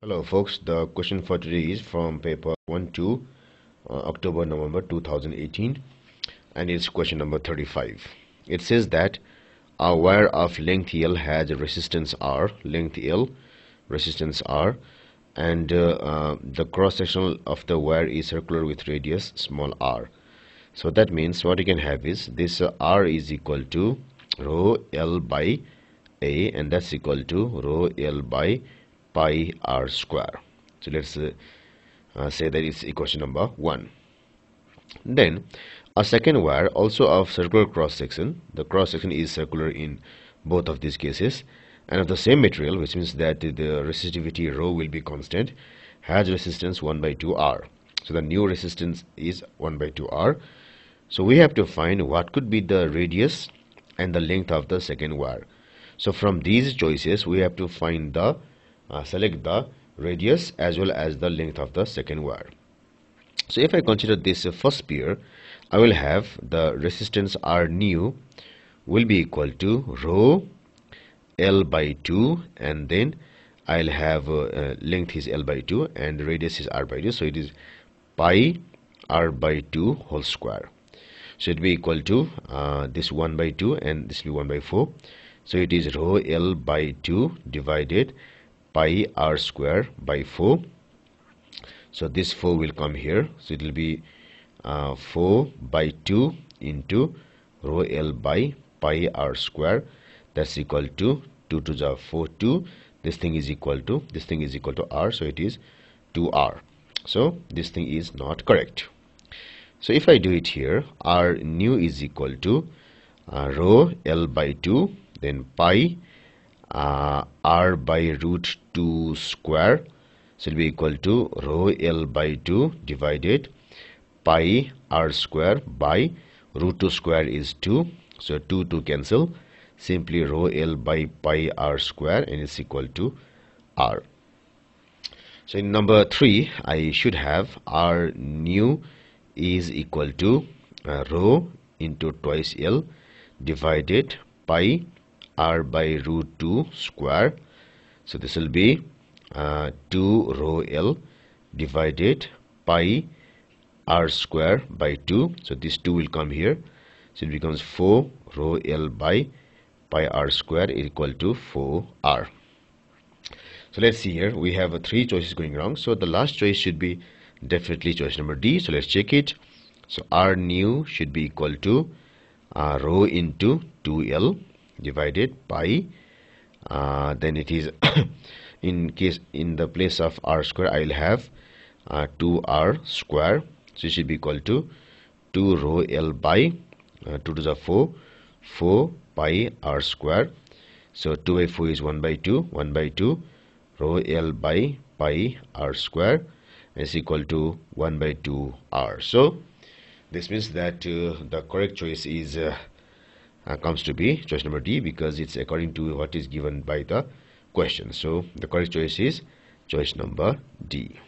Hello folks, the question for today is from paper 1 to uh, October November 2018 and it's question number 35. It says that a wire of length L has a resistance R, length L, resistance R and uh, uh, the cross section of the wire is circular with radius small r. So that means what you can have is this R is equal to rho L by A and that's equal to rho L by pi r square so let's uh, say that is equation number 1 then a second wire also of circular cross section the cross section is circular in both of these cases and of the same material which means that the resistivity rho will be constant has resistance 1 by 2 r so the new resistance is 1 by 2 r so we have to find what could be the radius and the length of the second wire so from these choices we have to find the uh, select the radius as well as the length of the second wire so if I consider this first pair I will have the resistance R new will be equal to rho L by 2 and then I'll have uh, uh, length is L by 2 and radius is R by 2 so it is pi R by 2 whole square so it will be equal to uh, this 1 by 2 and this will be 1 by 4 so it is rho L by 2 divided pi r square by 4 so this 4 will come here so it will be uh, 4 by 2 into rho l by pi r square that's equal to 2 to the 4 2 this thing is equal to this thing is equal to r so it is 2r so this thing is not correct so if I do it here r nu is equal to uh, rho l by 2 then pi uh, r by root 2 square so it will be equal to rho l by 2 divided pi r square by root 2 square is 2 so 2 to cancel simply rho l by pi r square and it's equal to r so in number 3 I should have r nu is equal to uh, rho into twice l divided pi r by root 2 square so this will be uh, 2 rho l divided by r square by 2 so this 2 will come here so it becomes 4 rho l by pi r square equal to 4 r so let's see here we have uh, three choices going wrong so the last choice should be definitely choice number d so let's check it so r new should be equal to uh, rho into 2l divided by uh, then it is in case in the place of r square I will have uh, 2r square so it should be equal to 2 rho l by uh, 2 to the 4 4 pi r square so 2 by 4 is 1 by 2 1 by 2 rho l by pi r square is equal to 1 by 2 r so this means that uh, the correct choice is uh, uh, comes to be choice number D because it's according to what is given by the question. So the correct choice is choice number D.